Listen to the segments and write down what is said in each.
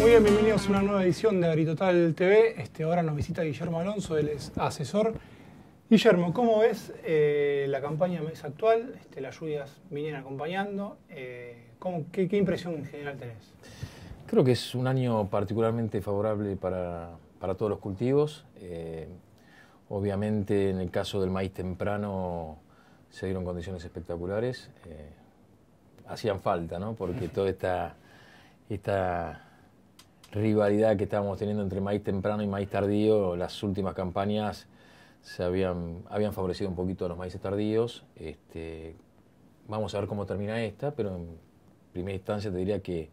Muy bien, bienvenidos a una nueva edición de AgriTotal TV. Este, ahora nos visita Guillermo Alonso, él es asesor. Guillermo, ¿cómo ves eh, la campaña mes actual? Este, las lluvias vienen acompañando. Eh, qué, impresión en general tenés? Creo que es un año particularmente favorable para, todos los cultivos. Eh, obviamente, en el caso del maíz temprano, se dieron condiciones espectaculares. hacían falta, ¿no? Porque toda esta rivalidad que estábamos teniendo entre maíz temprano y maíz tardío, las últimas campañas se habían, habían favorecido un poquito a los maíces tardíos. Este, vamos a ver cómo termina esta, pero en primera instancia te diría que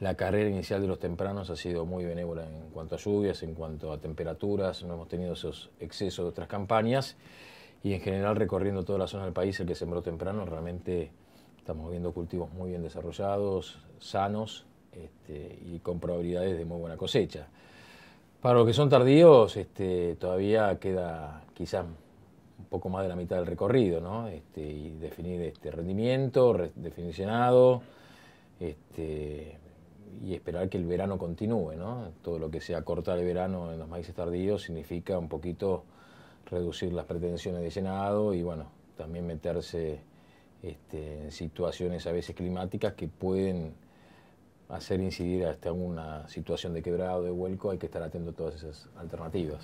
la carrera inicial de los tempranos ha sido muy benévola en cuanto a lluvias, en cuanto a temperaturas, no hemos tenido esos excesos de otras campañas y en general recorriendo toda la zona del país el que sembró temprano realmente estamos viendo cultivos muy bien desarrollados, sanos este, y con probabilidades de muy buena cosecha. Para los que son tardíos, este, todavía queda quizás un poco más de la mitad del recorrido, ¿no? Este, y definir este rendimiento, definir llenado, y esperar que el verano continúe, ¿no? Todo lo que sea cortar el verano en los maíces tardíos significa un poquito reducir las pretensiones de llenado y, bueno, también meterse en situaciones a veces climáticas que pueden hacer incidir hasta este, una situación de quebrado, de vuelco, hay que estar atento a todas esas alternativas.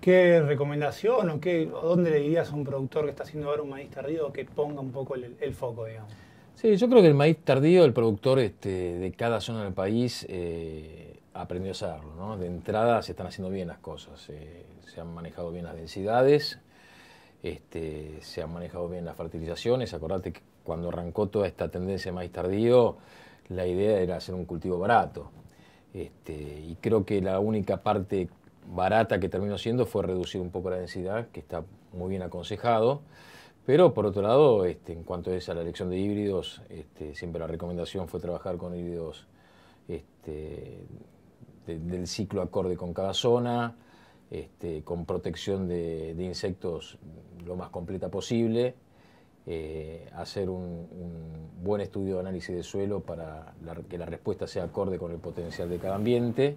¿Qué recomendación o, qué, dónde le dirías a un productor que está haciendo ahora un maíz tardío que ponga un poco el, foco, digamos? Sí, yo creo que el maíz tardío, el productor este, de cada zona del país eh, aprendió a hacerlo. De entrada se están haciendo bien las cosas, eh, se han manejado bien las densidades, este, se han manejado bien las fertilizaciones. Acordate que cuando arrancó toda esta tendencia de maíz tardío, la idea era hacer un cultivo barato. Este, y creo que la única parte barata que terminó siendo fue reducir un poco la densidad, que está muy bien aconsejado. Pero por otro lado, este, en cuanto es a la elección de híbridos, este, siempre la recomendación fue trabajar con híbridos del ciclo acorde con cada zona, con protección de, insectos lo más completa posible eh, hacer un, buen estudio de análisis de suelo para que la respuesta sea acorde con el potencial de cada ambiente.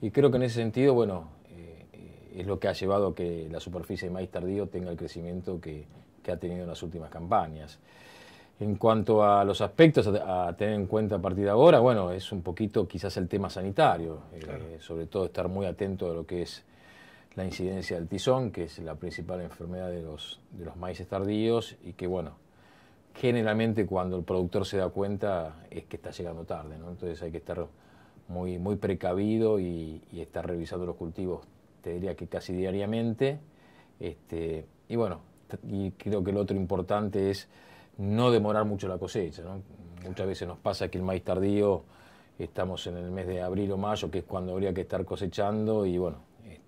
Y creo que en ese sentido, bueno, eh, es lo que ha llevado a que la superficie de maíz tardío tenga el crecimiento que, ha tenido en las últimas campañas. En cuanto a los aspectos a, tener en cuenta a partir de ahora, bueno, es un poquito quizás el tema sanitario, eh, sobre todo estar muy atento a lo que es la incidencia del tizón, que es la principal enfermedad de los, de los maíces tardíos y que, bueno, generalmente cuando el productor se da cuenta es que está llegando tarde, ¿no? Entonces hay que estar muy, muy precavido y, estar revisando los cultivos, te diría que casi diariamente. Este, y bueno, y creo que lo otro importante es no demorar mucho la cosecha, ¿no? Muchas veces nos pasa que el maíz tardío estamos en el mes de abril o mayo, que es cuando habría que estar cosechando y bueno,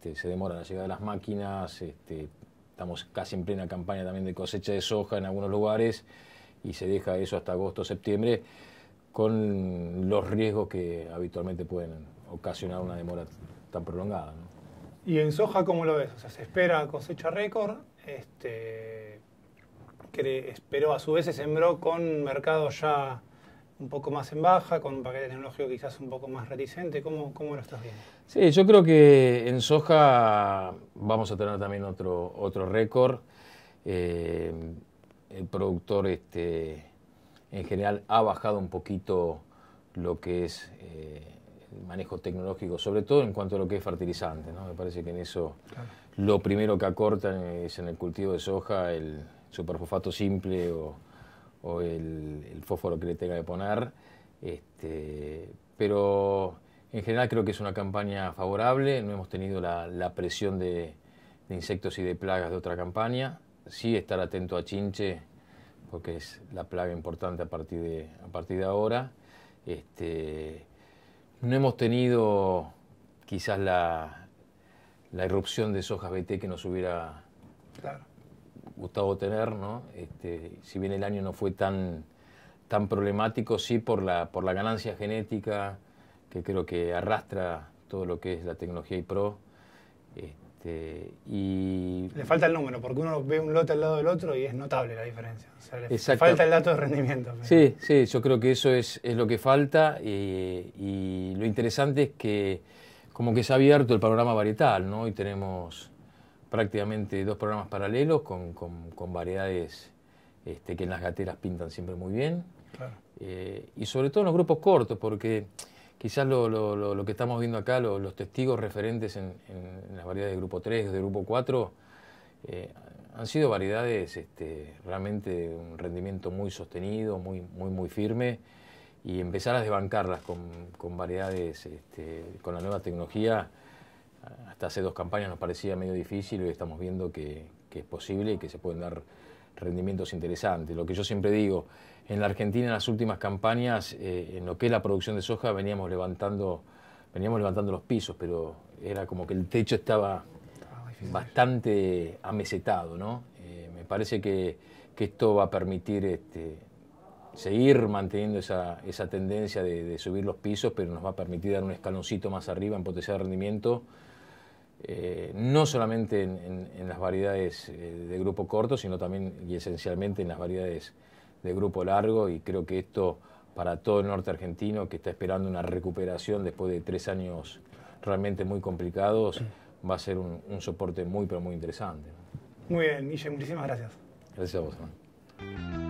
este, se demora la llegada de las máquinas, este, estamos casi en plena campaña también de cosecha de soja en algunos lugares y se deja eso hasta agosto, septiembre, con los riesgos que habitualmente pueden ocasionar una demora tan prolongada. ¿Y en soja cómo lo ves? O sea, se espera cosecha récord, este, a su vez se sembró con mercado ya un poco más en baja, con un paquete tecnológico quizás un poco más reticente. ¿Cómo, lo estás viendo? Sí, yo creo que en soja vamos a tener también otro, otro récord. Eh, el productor este, en general ha bajado un poquito lo que es eh, el manejo tecnológico, sobre todo en cuanto a lo que es fertilizante. Me parece que en eso lo primero que acortan es en el cultivo de soja el superfosfato simple o o el, fósforo que le tenga que poner. Este, pero en general creo que es una campaña favorable, no hemos tenido la, presión de, insectos y de plagas de otra campaña. Sí estar atento a chinche, porque es la plaga importante a partir de, a partir de ahora. Este, no hemos tenido quizás la, irrupción de sojas BT que nos hubiera claro gustado tener, ¿no? Este, si bien el año no fue tan, tan problemático, sí por la, por la ganancia genética que creo que arrastra todo lo que es la tecnología y pro. Este, y le falta el número, porque uno ve un lote al lado del otro y es notable la diferencia. le falta el dato de rendimiento. Sí, sí, yo creo que eso es, lo que falta y, eh, y lo interesante es que como que se ha abierto el panorama varietal, ¿no? Y tenemos prácticamente dos programas paralelos con, con, variedades este, que en las gateras pintan siempre muy bien. Eh, y sobre todo en los grupos cortos, porque quizás lo, lo, que estamos viendo acá, los testigos referentes en, las variedades de grupo 3, de grupo 4, eh, han sido variedades este, realmente de un rendimiento muy sostenido, muy, muy, muy firme, y empezar a desbancarlas con, con variedades, este, con la nueva tecnología, hasta hace dos campañas nos parecía medio difícil, y estamos viendo que, es posible y que se pueden dar rendimientos interesantes. Lo que yo siempre digo, en la Argentina en las últimas campañas, eh, en lo que es la producción de soja, veníamos levantando, veníamos levantando los pisos, pero era como que el techo estaba bastante amesetado, eh, me parece que, esto va a permitir este, seguir manteniendo esa, tendencia de, de, subir los pisos, pero nos va a permitir dar un escaloncito más arriba en potencial de rendimiento eh, no solamente en, las variedades eh, de grupo corto, sino también y esencialmente en las variedades de grupo largo y creo que esto para todo el norte argentino que está esperando una recuperación después de tres años realmente muy complicados, va a ser un, soporte muy pero muy interesante. Muy bien, Guille, muchísimas gracias. Gracias a vos.